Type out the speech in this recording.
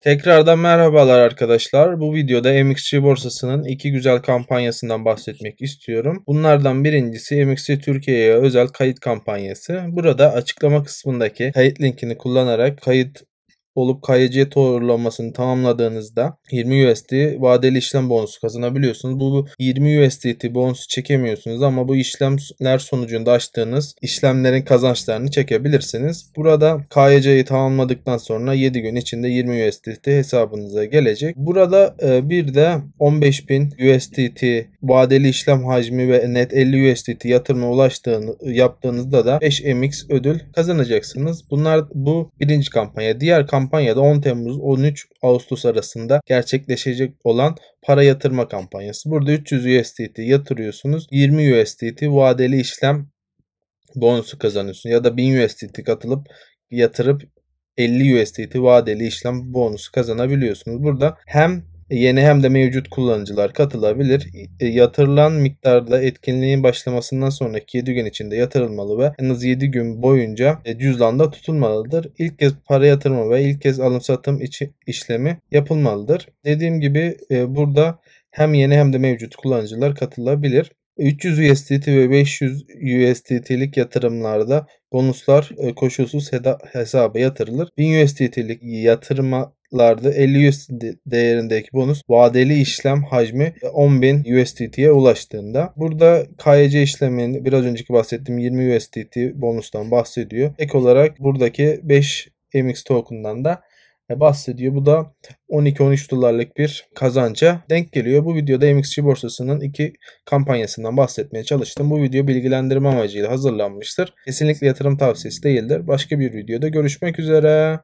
Tekrardan merhabalar arkadaşlar. Bu videoda MXC borsasının iki güzel kampanyasından bahsetmek istiyorum. Bunlardan birincisi MXC Türkiye'ye özel kayıt kampanyası. Burada açıklama kısmındaki kayıt linkini kullanarak kayıt olup KYC doğrulamasını tamamladığınızda 20 USD vadeli işlem bonusu kazanabiliyorsunuz. Bu 20 USDT bonusu çekemiyorsunuz ama bu işlemler sonucunda açtığınız işlemlerin kazançlarını çekebilirsiniz. Burada KYC'yi tamamladıktan sonra 7 gün içinde 20 USDT hesabınıza gelecek. Burada e, bir de 15.000 USDT vadeli işlem hacmi ve net 50 USDT yatırıma ulaştığını yaptığınızda da 5 MX ödül kazanacaksınız. Bunlar bu birinci kampanya. Diğer kampanya kampanyada 10 Temmuz 13 Ağustos arasında gerçekleşecek olan para yatırma kampanyası. Burada 300 USDT yatırıyorsunuz. 20 USDT vadeli işlem bonusu kazanıyorsun ya da 1000 USDT katılıp yatırıp 50 USDT vadeli işlem bonusu kazanabiliyorsunuz. Burada hem e, yeni hem de mevcut kullanıcılar katılabilir. E, yatırılan miktarla etkinliğin başlamasından sonraki 7 gün içinde yatırılmalı ve en az 7 gün boyunca e, cüzdanda tutulmalıdır. İlk kez para yatırma ve ilk kez alım satım işlemi yapılmalıdır. Dediğim gibi burada hem yeni hem de mevcut kullanıcılar katılabilir. 300 USDT ve 500 USDT'lik yatırımlarda bonuslar e, koşulsuz hesaba yatırılır. 1000 USDT'lik yatırımlarda 50 USDT değerindeki bonus vadeli işlem hacmi 10.000 e, USDT'ye ulaştığında. Burada KYC işlemin biraz önceki bahsettiğim 20 USDT bonustan bahsediyor. Ek olarak buradaki 5 MX token'dan da e, bahsediyor. Bu da 12-13 dolarlık bir kazanca denk geliyor. Bu videoda MXC borsasının iki kampanyasından bahsetmeye çalıştım. Bu video bilgilendirme amacıyla hazırlanmıştır. Kesinlikle yatırım tavsiyesi değildir. Başka bir videoda görüşmek üzere.